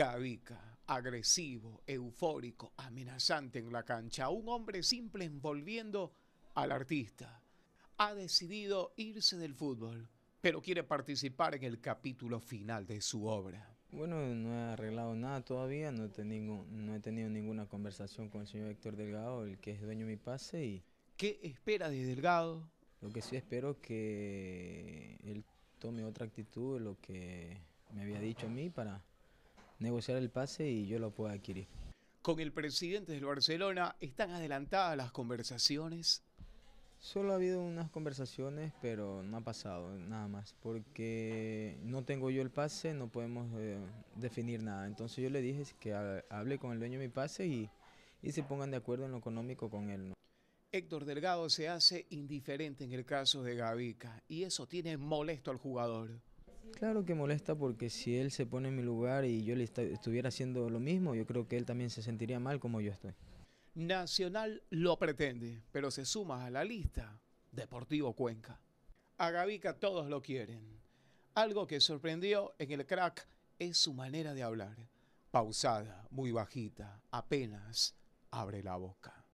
Gavica, agresivo, eufórico, amenazante en la cancha, un hombre simple envolviendo al artista. Ha decidido irse del fútbol, pero quiere participar en el capítulo final de su obra. Bueno, no he arreglado nada todavía, no he, tenido, ninguna conversación con el señor Héctor Delgado, el que es dueño de mi pase. Y... ¿Qué espera de Delgado? Lo que sí espero que él tome otra actitud de lo que me había dicho a mí para negociar el pase y yo lo puedo adquirir. Con el presidente del Barcelona, ¿están adelantadas las conversaciones? Solo ha habido unas conversaciones, pero no ha pasado nada más, porque no tengo yo el pase, no podemos eh, definir nada. Entonces yo le dije que hable con el dueño de mi pase y, se pongan de acuerdo en lo económico con él. Héctor Delgado se hace indiferente en el caso de Gavica y eso tiene molesto al jugador. Claro que molesta porque si él se pone en mi lugar y yo le estuviera haciendo lo mismo, yo creo que él también se sentiría mal como yo estoy. Nacional lo pretende, pero se suma a la lista Deportivo Cuenca. A Gavica todos lo quieren. Algo que sorprendió en el crack es su manera de hablar. Pausada, muy bajita, apenas abre la boca.